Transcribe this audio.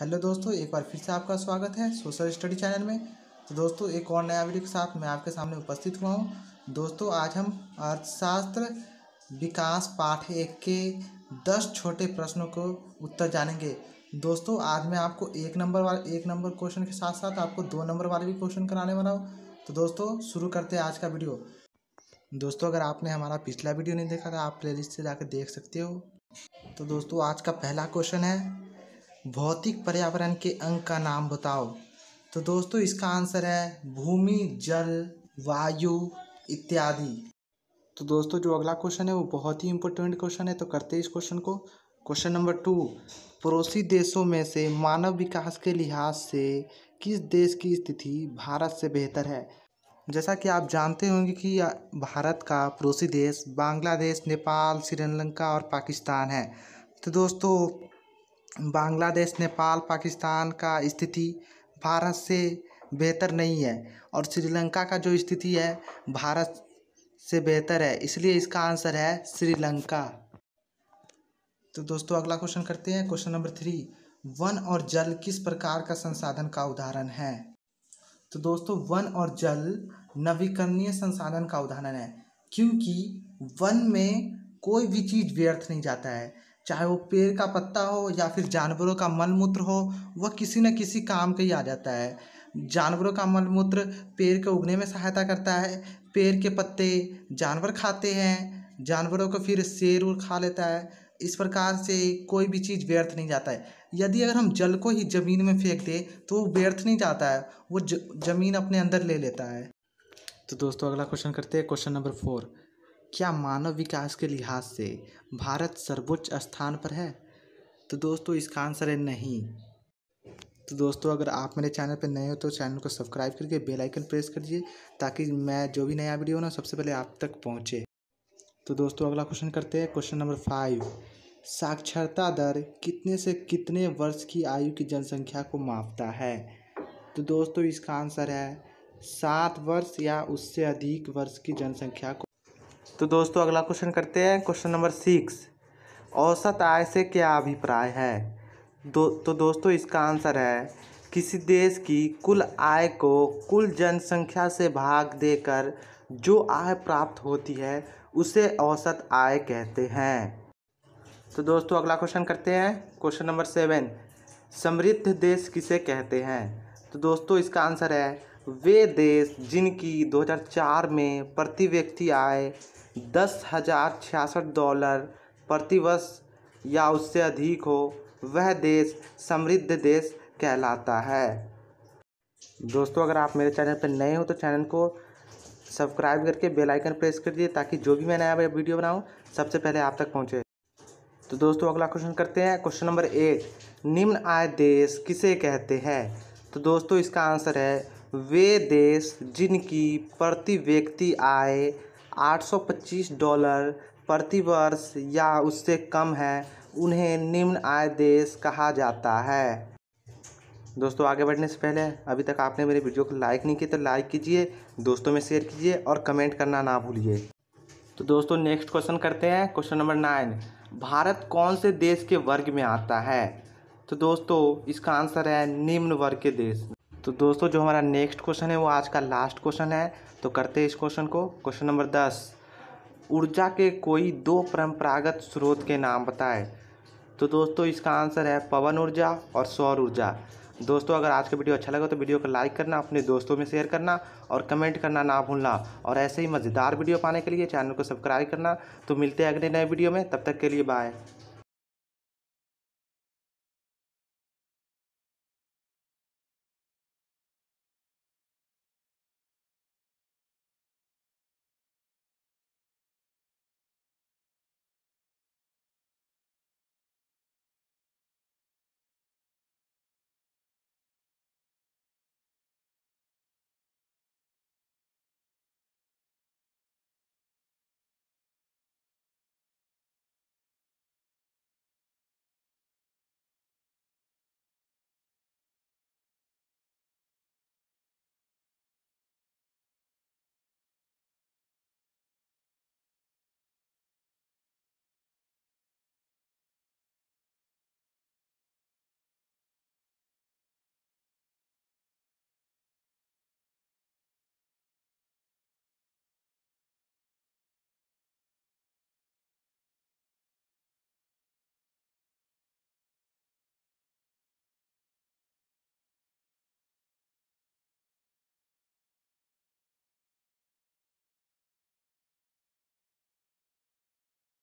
hello दोस्तों एक बार फिर से आपका स्वागत है सोशल स्टडी चैनल में तो दोस्तों एक और नया वीडियो के साथ मैं आपके सामने उपस्थित हुआ हूँ दोस्तों आज हम अर्थशास्त्र विकास पाठ एक के दस छोटे प्रश्नों को उत्तर जानेंगे दोस्तों आज मैं आपको एक नंबर वाले एक नंबर क्वेश्चन के साथ साथ आपको दो नंबर वाले भी क्वेश्चन कराने वाला हूँ तो दोस्तों शुरू करते हैं आज का वीडियो दोस्तों अगर आपने हमारा पिछला वीडियो नहीं देखा तो आप प्ले से जाकर देख सकते हो तो दोस्तों आज का पहला क्वेश्चन है भौतिक पर्यावरण के अंग का नाम बताओ तो दोस्तों इसका आंसर है भूमि जल वायु इत्यादि तो दोस्तों जो अगला क्वेश्चन है वो बहुत ही इंपॉर्टेंट क्वेश्चन है तो करते हैं इस क्वेश्चन को क्वेश्चन नंबर टू पड़ोसी देशों में से मानव विकास के लिहाज से किस देश की स्थिति भारत से बेहतर है जैसा कि आप जानते होंगे कि भारत का पड़ोसी देश बांग्लादेश नेपाल श्रीलंका और पाकिस्तान है तो दोस्तों बांग्लादेश नेपाल पाकिस्तान का स्थिति भारत से बेहतर नहीं है और श्रीलंका का जो स्थिति है भारत से बेहतर है इसलिए इसका आंसर है श्रीलंका तो दोस्तों अगला क्वेश्चन करते हैं क्वेश्चन नंबर थ्री वन और जल किस प्रकार का संसाधन का उदाहरण है तो दोस्तों वन और जल नवीकरणीय संसाधन का उदाहरण है क्योंकि वन में कोई भी चीज़ व्यर्थ नहीं जाता है चाहे वो पेड़ का पत्ता हो या फिर जानवरों का मल मूत्र हो वह किसी न किसी काम के ही आ जाता है जानवरों का मल मूत्र पेड़ के उगने में सहायता करता है पेड़ के पत्ते जानवर खाते हैं जानवरों को फिर शेर उर खा लेता है इस प्रकार से कोई भी चीज़ व्यर्थ नहीं जाता है यदि अगर हम जल को ही ज़मीन में फेंक दें तो वो व्यर्थ नहीं जाता है वो ज़मीन अपने अंदर ले लेता है तो दोस्तों अगला क्वेश्चन करते हैं क्वेश्चन नंबर फोर क्या मानव विकास के लिहाज से भारत सर्वोच्च स्थान पर है तो दोस्तों इसका आंसर है नहीं तो दोस्तों अगर आप मेरे चैनल पर नए हो तो चैनल को सब्सक्राइब करके बेल आइकन प्रेस कर दीजिए ताकि मैं जो भी नया वीडियो ना सबसे पहले आप तक पहुंचे तो दोस्तों अगला क्वेश्चन करते हैं क्वेश्चन नंबर फाइव साक्षरता दर कितने से कितने वर्ष की आयु की जनसंख्या को मापता है तो दोस्तों इसका आंसर है सात वर्ष या उससे अधिक वर्ष की जनसंख्या को तो दोस्तों अगला क्वेश्चन करते हैं क्वेश्चन नंबर सिक्स औसत आय से क्या अभिप्राय है दो तो दोस्तों इसका आंसर है किसी देश की कुल आय को कुल जनसंख्या से भाग देकर जो आय प्राप्त होती है उसे औसत आय कहते हैं तो दोस्तों अगला क्वेश्चन करते हैं क्वेश्चन नंबर सेवन समृद्ध देश किसे कहते हैं तो दोस्तों इसका आंसर है वे देश जिनकी 2004 में प्रति व्यक्ति आय दस हज़ार छियासठ डॉलर प्रतिवर्ष या उससे अधिक हो वह देश समृद्ध देश कहलाता है दोस्तों अगर आप मेरे चैनल पर नए हो तो चैनल को सब्सक्राइब करके बेल आइकन प्रेस कर दिए ताकि जो भी मैं नया वीडियो बनाऊं सबसे पहले आप तक पहुंचे तो दोस्तों अगला क्वेश्चन करते हैं क्वेश्चन नंबर एट निम्न आय देश किसे कहते हैं तो दोस्तों इसका आंसर है वे देश जिनकी प्रति व्यक्ति आय आठ सौ पच्चीस डॉलर प्रति वर्ष या उससे कम है उन्हें निम्न आय देश कहा जाता है दोस्तों आगे बढ़ने से पहले अभी तक आपने मेरे वीडियो को लाइक नहीं किया तो लाइक कीजिए दोस्तों में शेयर कीजिए और कमेंट करना ना भूलिए तो दोस्तों नेक्स्ट क्वेश्चन करते हैं क्वेश्चन नंबर नाइन भारत कौन से देश के वर्ग में आता है तो दोस्तों इसका आंसर है निम्न वर्ग के देश तो दोस्तों जो हमारा नेक्स्ट क्वेश्चन है वो आज का लास्ट क्वेश्चन है तो करते हैं इस क्वेश्चन को क्वेश्चन नंबर दस ऊर्जा के कोई दो परंपरागत स्रोत के नाम बताएं तो दोस्तों इसका आंसर है पवन ऊर्जा और सौर ऊर्जा दोस्तों अगर आज का वीडियो अच्छा लगा तो वीडियो को लाइक करना अपने दोस्तों में शेयर करना और कमेंट करना ना भूलना और ऐसे ही मज़ेदार वीडियो पाने के लिए चैनल को सब्सक्राइब करना तो मिलते हैं अगले नए वीडियो में तब तक के लिए बाय